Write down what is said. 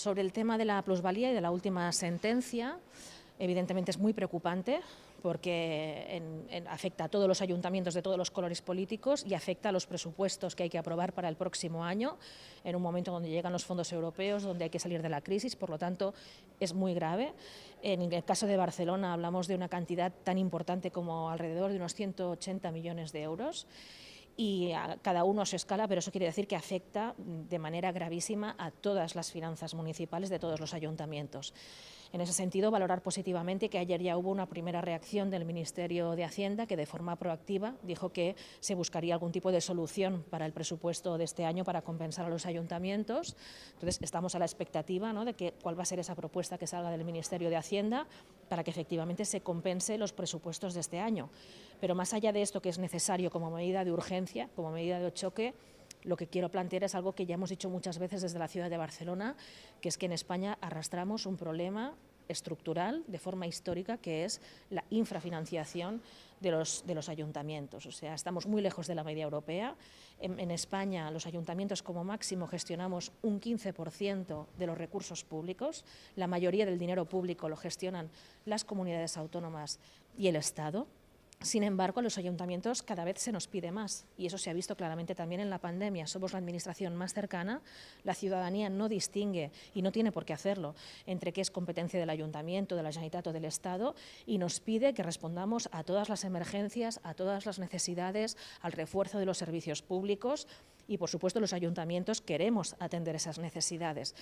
sobre el tema de la plusvalía y de la última sentencia, evidentemente es muy preocupante porque afecta a todos los ayuntamientos de todos los colores políticos y afecta a los presupuestos que hay que aprobar para el próximo año, en un momento donde llegan los fondos europeos, donde hay que salir de la crisis, por lo tanto es muy grave. En el caso de Barcelona hablamos de una cantidad tan importante como alrededor de unos 180 millones de euros y a cada uno a su escala, pero eso quiere decir que afecta mm, de manera gravísima a todas las finanzas municipales de todos los ayuntamientos. En ese sentido, valorar positivamente que ayer ya hubo una primera reacción del Ministerio de Hacienda que de forma proactiva dijo que se buscaría algún tipo de solución para el presupuesto de este año para compensar a los ayuntamientos. Entonces, estamos a la expectativa ¿no? de que, cuál va a ser esa propuesta que salga del Ministerio de Hacienda para que efectivamente se compense los presupuestos de este año. Pero más allá de esto que es necesario como medida de urgencia, como medida de choque lo que quiero plantear es algo que ya hemos dicho muchas veces desde la ciudad de Barcelona, que es que en España arrastramos un problema estructural de forma histórica que es la infrafinanciación de los, ayuntamientos. O sea, estamos muy lejos de la media europea. en España los ayuntamientos como máximo gestionamos un 15% de los recursos públicos. La mayoría del dinero público lo gestionan las comunidades autónomas y el Estado. Sin embargo, a los ayuntamientos cada vez se nos pide más y eso se ha visto claramente también en la pandemia. Somos la administración más cercana, la ciudadanía no distingue y no tiene por qué hacerlo entre qué es competencia del ayuntamiento, de la Generalitat o del Estado y nos pide que respondamos a todas las emergencias, a todas las necesidades, al refuerzo de los servicios públicos y, por supuesto, los ayuntamientos queremos atender esas necesidades.